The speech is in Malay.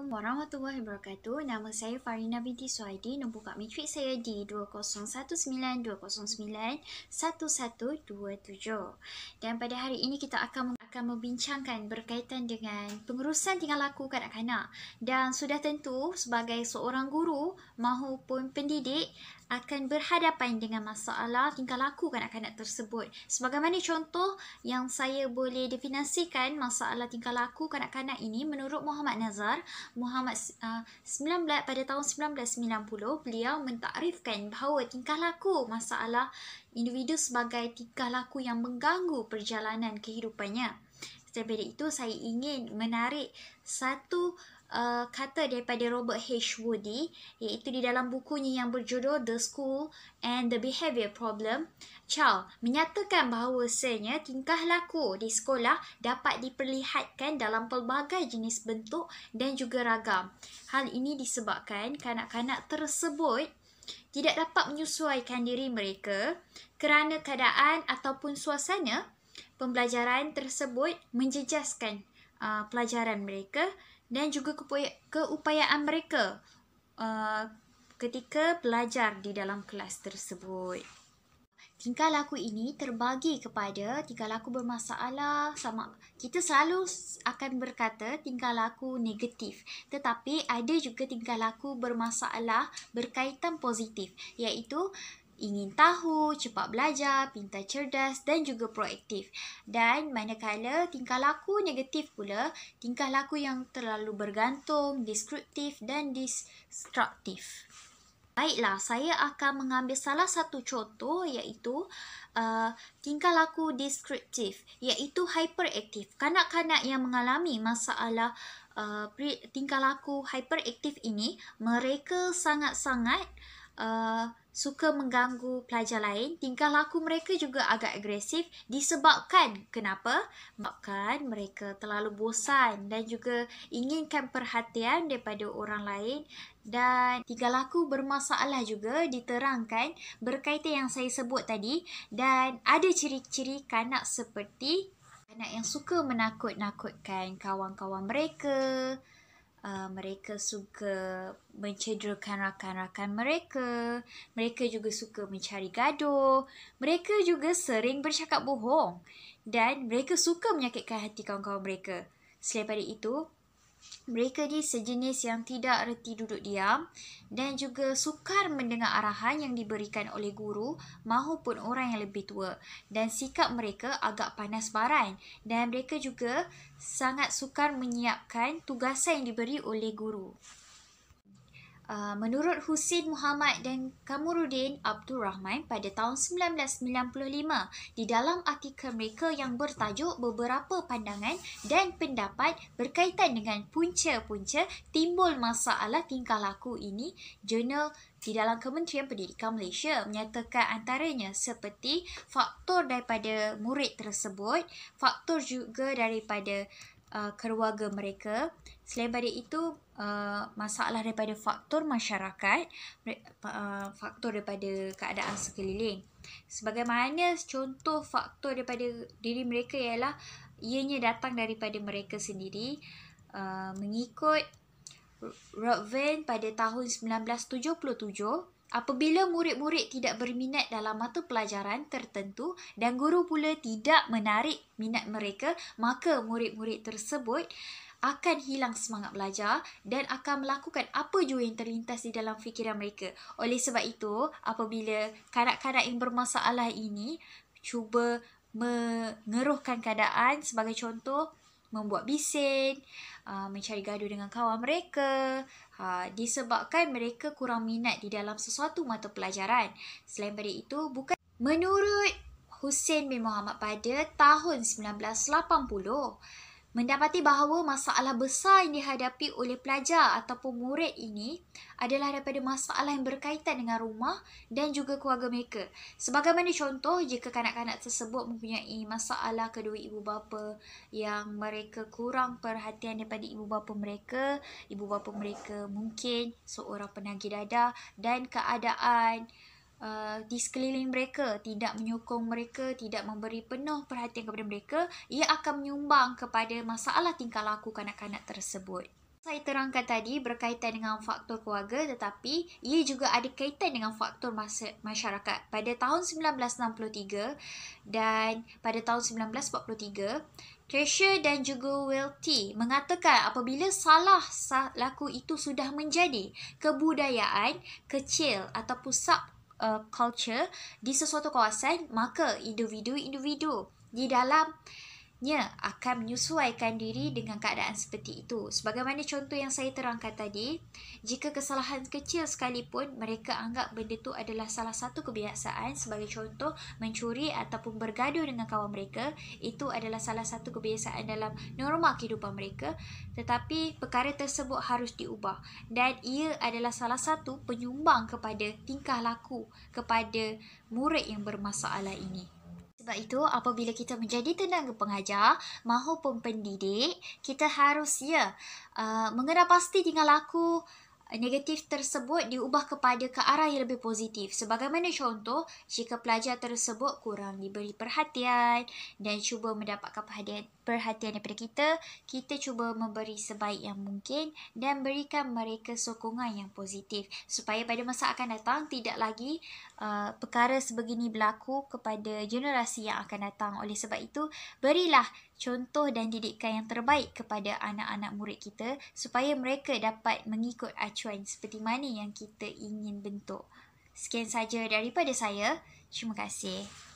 Assalamualaikum warahmatullahi wabarakatuh. Nama saya Farina binti Suhaidi. Nombor kad matrik saya di 2019-209-1127. Dan pada hari ini kita akan akan membincangkan berkaitan dengan pengurusan tinggal laku kanak-kanak. Dan sudah tentu sebagai seorang guru maupun pendidik, akan berhadapan dengan masalah tingkah laku kanak-kanak tersebut. Sebagaimana contoh yang saya boleh definasikan masalah tingkah laku kanak-kanak ini menurut Muhammad Nazar, Muhammad uh, 19 pada tahun 1990 beliau mentakrifkan bahawa tingkah laku masalah individu sebagai tingkah laku yang mengganggu perjalanan kehidupannya. Selain itu saya ingin menarik satu uh, uh, kata daripada Robert H. Woody iaitu di dalam bukunya yang berjudul The School and the Behavior Problem, Chow menyatakan bahawa bahawasanya tingkah laku di sekolah dapat diperlihatkan dalam pelbagai jenis bentuk dan juga ragam. Hal ini disebabkan kanak-kanak tersebut tidak dapat menyesuaikan diri mereka kerana keadaan ataupun suasana pembelajaran tersebut menjejaskan uh, pelajaran mereka dan juga keupayaan mereka uh, ketika belajar di dalam kelas tersebut. Tingkah laku ini terbagi kepada tingkah laku bermasalah sama kita selalu akan berkata tingkah laku negatif tetapi ada juga tingkah laku bermasalah berkaitan positif iaitu ingin tahu, cepat belajar, pintar cerdas dan juga proaktif. Dan manakala tingkah laku negatif pula, tingkah laku yang terlalu bergantung, destruktif dan destruktif. Baiklah, saya akan mengambil salah satu contoh iaitu uh, tingkah laku deskriptif iaitu hyperaktif. Kanak-kanak yang mengalami masalah uh, tingkah laku hyperaktif ini, mereka sangat-sangat uh, Uh, suka mengganggu pelajar lain, tingkah laku mereka juga agak agresif disebabkan kenapa? Sebabkan mereka terlalu bosan dan juga inginkan perhatian daripada orang lain dan tingkah laku bermasalah juga diterangkan berkaitan yang saya sebut tadi dan ada ciri-ciri kanak seperti kanak yang suka menakut-nakutkan kawan-kawan mereka, uh, mereka suka mencederakan rakan-rakan mereka. Mereka juga suka mencari gaduh. Mereka juga sering bercakap bohong. Dan mereka suka menyakitkan hati kawan-kawan mereka. Selain daripada itu, mereka ni sejenis yang tidak reti duduk diam dan juga sukar mendengar arahan yang diberikan oleh guru maupun orang yang lebih tua dan sikap mereka agak panas baran dan mereka juga sangat sukar menyiapkan tugasan yang diberi oleh guru. Ah, menurut Husin Muhammad dan Kamurudin Abdul Rahman pada tahun 1995 di dalam artikel mereka yang bertajuk beberapa pandangan dan pendapat berkaitan dengan punca-punca timbul masalah tingkah laku ini jurnal di dalam Kementerian Pendidikan Malaysia menyatakan antaranya seperti faktor daripada murid tersebut faktor juga daripada uh, keluarga mereka Selain daripada itu, uh, masalah daripada faktor masyarakat, uh, faktor daripada keadaan sekeliling. Sebagaimana contoh faktor daripada diri mereka ialah ianya datang daripada mereka sendiri uh, mengikut Rodven pada tahun 1977 Apabila murid-murid tidak berminat dalam mata pelajaran tertentu dan guru pula tidak menarik minat mereka, maka murid-murid tersebut akan hilang semangat belajar dan akan melakukan apa jua yang terlintas di dalam fikiran mereka. Oleh sebab itu, apabila kanak-kanak yang bermasalah ini cuba mengeruhkan keadaan sebagai contoh membuat bising, uh, mencari gaduh dengan kawan mereka, uh, disebabkan mereka kurang minat di dalam sesuatu mata pelajaran. Selain dari itu, bukan menurut Hussein bin Muhammad pada tahun 1980, mendapati bahawa masalah besar yang dihadapi oleh pelajar ataupun murid ini adalah daripada masalah yang berkaitan dengan rumah dan juga keluarga mereka. Sebagaimana contoh jika kanak-kanak tersebut mempunyai masalah kedua ibu bapa yang mereka kurang perhatian daripada ibu bapa mereka, ibu bapa mereka mungkin seorang penagih dada dan keadaan uh, di sekeliling mereka, tidak menyokong mereka, tidak memberi penuh perhatian kepada mereka, ia akan menyumbang kepada masalah tingkah laku kanak-kanak tersebut. Saya terangkan tadi berkaitan dengan faktor keluarga tetapi ia juga ada kaitan dengan faktor masa, masyarakat. Pada tahun 1963 dan pada tahun 1943, Cashier dan juga Welty mengatakan apabila salah laku itu sudah menjadi kebudayaan kecil ataupun subkultur Uh, culture di sesuatu kawasan, maka individu-individu di dalam sepatutnya akan menyesuaikan diri dengan keadaan seperti itu. Sebagaimana contoh yang saya terangkan tadi, jika kesalahan kecil sekalipun mereka anggap benda itu adalah salah satu kebiasaan sebagai contoh mencuri ataupun bergaduh dengan kawan mereka, itu adalah salah satu kebiasaan dalam norma kehidupan mereka. Tetapi perkara tersebut harus diubah dan ia adalah salah satu penyumbang kepada tingkah laku kepada murid yang bermasalah ini. Sebab itu, apabila kita menjadi tenaga pengajar mahupun pendidik, kita harus ya uh, mengenal pasti dengan laku negatif tersebut diubah kepada ke arah yang lebih positif. Sebagaimana contoh, jika pelajar tersebut kurang diberi perhatian dan cuba mendapatkan perhatian, perhatian daripada kita, kita cuba memberi sebaik yang mungkin dan berikan mereka sokongan yang positif supaya pada masa akan datang tidak lagi uh, perkara sebegini berlaku kepada generasi yang akan datang. Oleh sebab itu, berilah contoh dan didikan yang terbaik kepada anak-anak murid kita supaya mereka dapat mengikut acuan seperti mana yang kita ingin bentuk. Sekian saja daripada saya. Terima kasih.